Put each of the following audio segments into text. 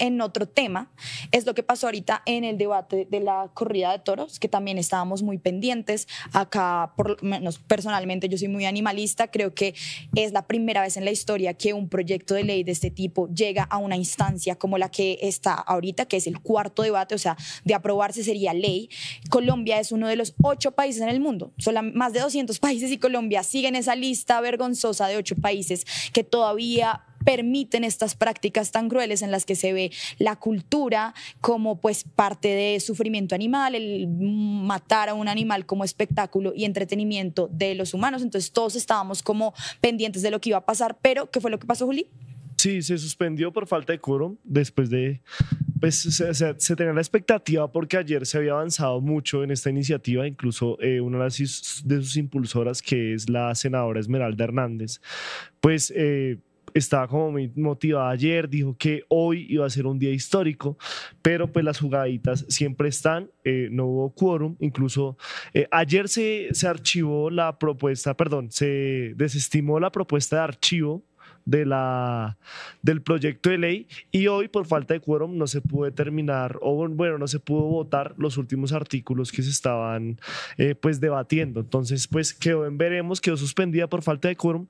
en otro tema, es lo que pasó ahorita en el debate de la corrida de toros, que también estábamos muy pendientes. Acá, por menos personalmente, yo soy muy animalista, creo que es la primera vez en la historia que un proyecto de ley de este tipo llega a una instancia como la que está ahorita, que es el cuarto debate, o sea, de aprobarse sería ley. Colombia es uno de los ocho países en el mundo, son más de 200 países y Colombia sigue en esa lista vergonzosa de ocho países que todavía permiten estas prácticas tan crueles en las que se ve la cultura como pues parte de sufrimiento animal, el matar a un animal como espectáculo y entretenimiento de los humanos. Entonces todos estábamos como pendientes de lo que iba a pasar, pero ¿qué fue lo que pasó, Juli? Sí, se suspendió por falta de quórum después de, pues se, tenía la expectativa porque ayer se había avanzado mucho en esta iniciativa, incluso eh, una de sus, de sus, impulsoras, que es la senadora Esmeralda Hernández, pues... Eh, estaba como muy motivada ayer, dijo que hoy iba a ser un día histórico, pero pues las jugaditas siempre están, eh, no hubo quórum, incluso eh, ayer se, se archivó la propuesta, perdón, se desestimó la propuesta de archivo la, del proyecto de ley y hoy por falta de quórum no se pudo terminar o bueno, no se pudo votar los últimos artículos que se estaban eh, pues debatiendo. Entonces pues quedó en veremos, quedó suspendida por falta de quórum,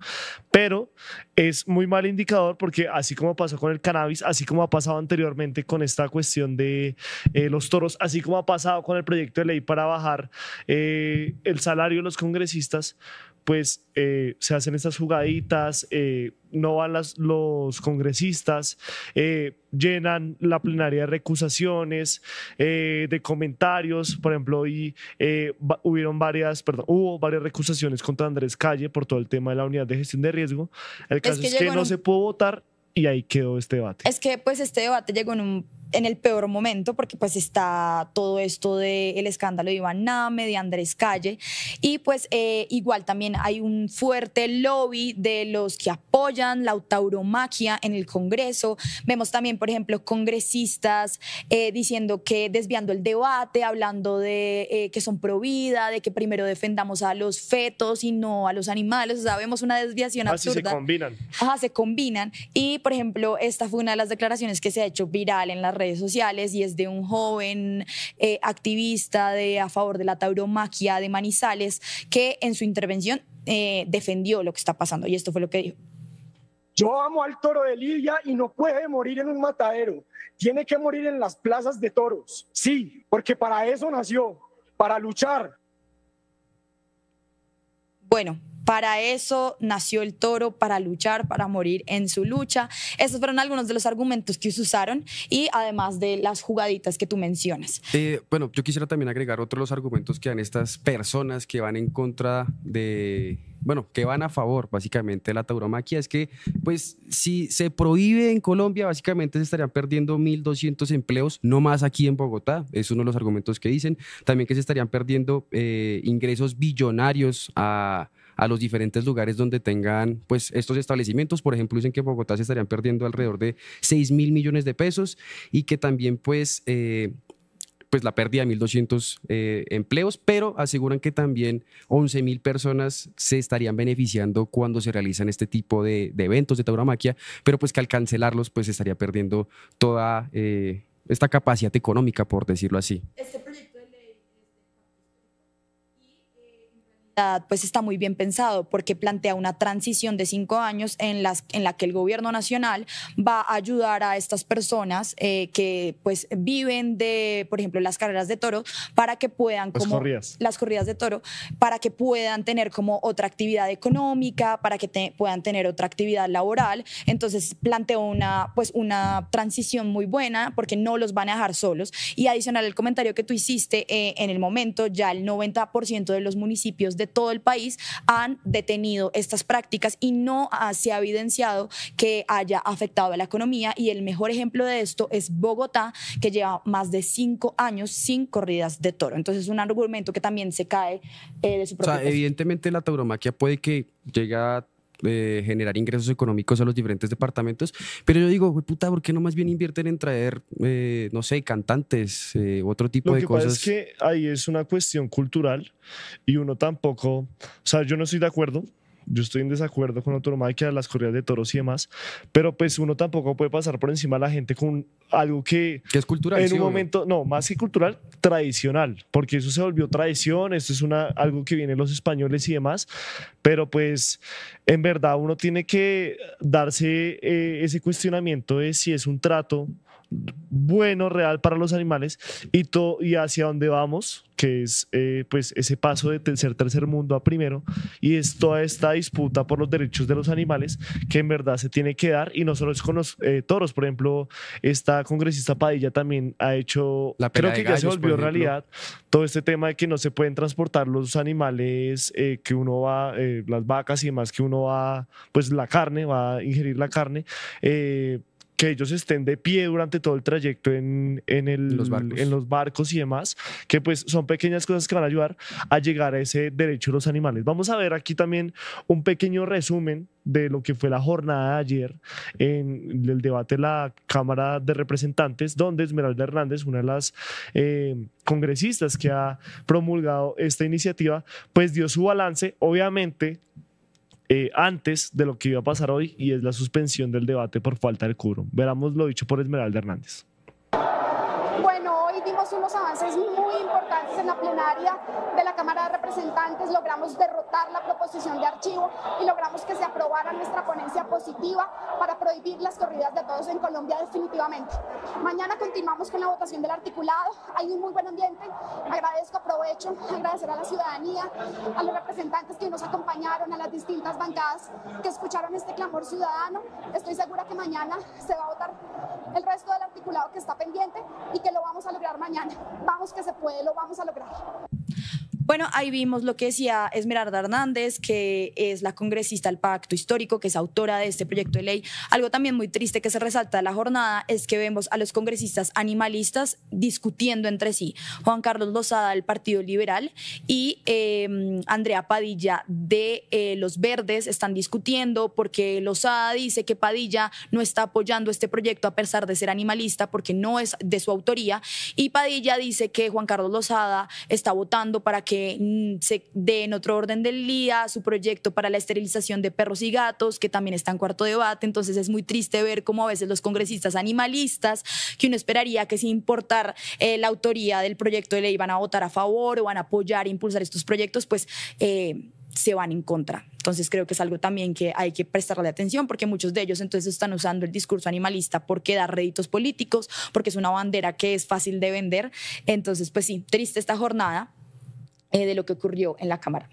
pero es muy mal indicador porque así como pasó con el cannabis, así como ha pasado anteriormente con esta cuestión de eh, los toros, así como ha pasado con el proyecto de ley para bajar eh, el salario de los congresistas, pues eh, se hacen estas jugaditas, eh, no van los congresistas, eh, llenan la plenaria de recusaciones, de comentarios, por ejemplo, y hubieron varias, perdón, hubo varias recusaciones contra Andrés Calle por todo el tema de la unidad de gestión de riesgo. El caso es que, no se pudo votar y ahí quedó este debate. Es que pues este debate llegó en un en el peor momento, porque pues está todo esto del escándalo de Iván Name, de Andrés Calle, y pues eh, igual también hay un fuerte lobby de los que apoyan la autauromaquia en el Congreso. Vemos también, por ejemplo, congresistas eh, diciendo que desviando el debate, hablando de eh, que son pro vida, de que primero defendamos a los fetos y no a los animales, o sea, vemos una desviación Así ah, absurda. se combinan. Ajá, se combinan. Y, por ejemplo, esta fue una de las declaraciones que se ha hecho viral en las redes sociales y es de un joven eh, activista de, a favor de la tauromaquia de Manizales que en su intervención eh, defendió lo que está pasando y esto fue lo que dijo. Yo amo al toro de Lidia y no puede morir en un matadero. Tiene que morir en las plazas de toros. Sí, porque para eso nació, para luchar. Bueno, para eso nació el toro, para luchar, para morir en su lucha. Esos fueron algunos de los argumentos que usaron y además de las jugaditas que tú mencionas. Eh, bueno, yo quisiera también agregar otros los argumentos que dan estas personas que van en contra de, bueno, que van a favor básicamente de la tauromaquia es que, pues, si se prohíbe en Colombia, básicamente se estarían perdiendo 1.200 empleos, no más aquí en Bogotá, es uno de los argumentos que dicen. También que se estarían perdiendo eh, ingresos billonarios a a los diferentes lugares donde tengan pues estos establecimientos. Por ejemplo, dicen que en Bogotá se estarían perdiendo alrededor de 6 mil millones de pesos y que también pues... Eh, pues la pérdida de 1.200 eh, empleos, pero aseguran que también mil personas se estarían beneficiando cuando se realizan este tipo de, eventos de tauromaquia, pero pues que al cancelarlos pues estaría perdiendo toda eh, esta capacidad económica, por decirlo así. Este Ah, pues está muy bien pensado porque plantea una transición de cinco años en, las, en la que el gobierno nacional va a ayudar a estas personas eh, que pues viven de, por ejemplo, las carreras de toro para que puedan... como, Las corridas de toro, para que puedan tener como otra actividad económica, para que puedan tener otra actividad laboral. Entonces planteó una, pues, una transición muy buena porque no los van a dejar solos. Y adicional el comentario que tú hiciste, eh, en el momento ya el 90% de los municipios de todo el país han detenido estas prácticas y no ah, se ha evidenciado que haya afectado a la economía y el mejor ejemplo de esto es Bogotá, que lleva más de cinco años sin corridas de toro. Entonces es un argumento que también se cae eh, de su propio... evidentemente la tauromaquia puede que llegue a eh, generar ingresos económicos a los diferentes departamentos. Pero yo digo, puta, ¿por qué no más bien invierten en traer, eh, no sé, cantantes, eh, otro tipo de cosas? Lo que pasa es que ahí es una cuestión cultural y uno tampoco, o sea, yo no estoy de acuerdo yo estoy en desacuerdo con otro de las corridas de toros y demás, pero pues uno tampoco puede pasar por encima a la gente con algo que... Que es cultural. En un momento, no, más que cultural, tradicional, porque eso se volvió tradición, esto es una, algo que viene los españoles y demás, pero pues en verdad uno tiene que darse eh, ese cuestionamiento de si es un trato bueno, real para los animales y, todo, y hacia dónde vamos, que es eh, pues ese paso de tercer, tercer mundo a primero y es toda esta disputa por los derechos de los animales que en verdad se tiene que dar y no solo es con los eh, toros, por ejemplo, esta congresista Padilla también ha hecho, creo que ya se volvió realidad todo este tema de que no se pueden transportar los animales eh, que uno va, las vacas y demás que uno va, pues la carne, va a ingerir la carne que ellos estén de pie durante todo el trayecto en, los barcos. en los barcos y demás, que pues son pequeñas cosas que van a ayudar a llegar a ese derecho de los animales. Vamos a ver aquí también un pequeño resumen de lo que fue la jornada de ayer en el debate de la Cámara de Representantes, donde Esmeralda Hernández, una de las eh, congresistas que ha promulgado esta iniciativa, pues dio su balance. Obviamente, eh, antes de lo que iba a pasar hoy y es la suspensión del debate por falta de quórum. Veramos lo dicho por Esmeralda Hernández vimos unos avances muy importantes en la plenaria de la Cámara de Representantes, logramos derrotar la proposición de archivo y logramos que se aprobara nuestra ponencia positiva para prohibir las corridas de todos en Colombia definitivamente. Mañana continuamos con la votación del articulado, hay un muy buen ambiente, agradezco, aprovecho, agradecer a la ciudadanía, a los representantes que nos acompañaron, a las distintas bancadas que escucharon este clamor ciudadano, estoy segura que mañana se va a votar el resto del articulado que está pendiente y que lo vamos a lograr mañana. Vamos que se puede, lo vamos a lograr. Bueno, ahí vimos lo que decía Esmeralda Hernández, que es la congresista del Pacto Histórico, que es autora de este proyecto de ley. Algo también muy triste que se resalta de la jornada es que vemos a los congresistas animalistas discutiendo entre sí. Juan Carlos Lozada del Partido Liberal y em, Andrea Padilla de eh, Los Verdes están discutiendo porque Lozada dice que Padilla no está apoyando este proyecto a pesar de ser animalista porque no es de su autoría y Padilla dice que Juan Carlos Lozada está votando para que eh, mm, se dé en otro orden del día su proyecto para la esterilización de perros y gatos, que también está en cuarto debate. Entonces es muy triste ver cómo a veces los congresistas animalistas, que uno esperaría que sin importar eh, la autoría del proyecto de ley van a votar a favor o van a apoyar e impulsar estos proyectos, pues... Eh, se van en contra. Entonces creo que es algo también que hay que prestarle atención porque muchos de ellos entonces están usando el discurso animalista porque da réditos políticos, porque es una bandera que es fácil de vender. Entonces, pues sí, triste esta jornada, eh, de lo que ocurrió en la Cámara.